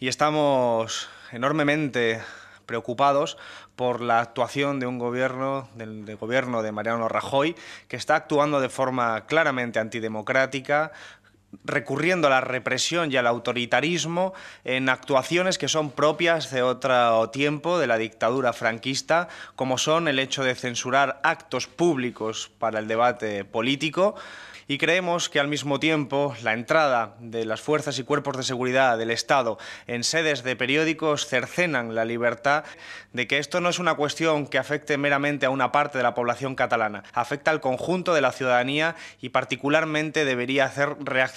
Y estamos enormemente preocupados por la actuación de un gobierno, del, gobierno de Mariano Rajoy, que está actuando de forma claramente antidemocrática, recurriendo a la represión y al autoritarismo en actuaciones que son propias de otro tiempo de la dictadura franquista, como son el hecho de censurar actos públicos para el debate político. Y creemos que al mismo tiempo la entrada de las fuerzas y cuerpos de seguridad del Estado en sedes de periódicos cercenan la libertad de que esto no es una cuestión que afecte meramente a una parte de la población catalana, afecta al conjunto de la ciudadanía y particularmente debería hacer reaccionar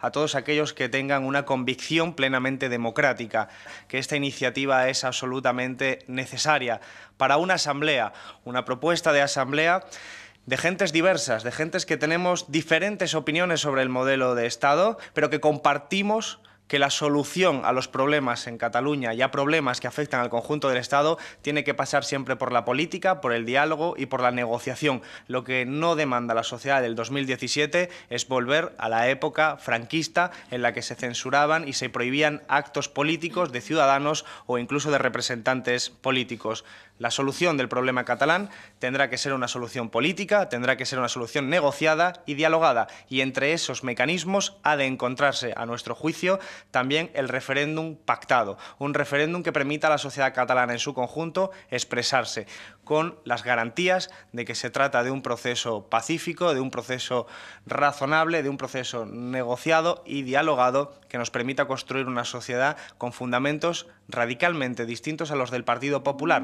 a todos aquellos que tengan una convicción plenamente democrática, que esta iniciativa es absolutamente necesaria para una asamblea, una propuesta de asamblea de gentes diversas, de gentes que tenemos diferentes opiniones sobre el modelo de Estado, pero que compartimos que la solución a los problemas en Cataluña y a problemas que afectan al conjunto del Estado tiene que pasar siempre por la política, por el diálogo y por la negociación. Lo que no demanda la sociedad del 2017 es volver a la época franquista en la que se censuraban y se prohibían actos políticos de ciudadanos o incluso de representantes políticos. La solución del problema catalán tendrá que ser una solución política, tendrá que ser una solución negociada y dialogada, y entre esos mecanismos ha de encontrarse, a nuestro juicio, también el referéndum pactado, un referéndum que permita a la sociedad catalana en su conjunto expresarse con las garantías de que se trata de un proceso pacífico, de un proceso razonable, de un proceso negociado y dialogado que nos permita construir una sociedad con fundamentos radicalmente distintos a los del Partido Popular.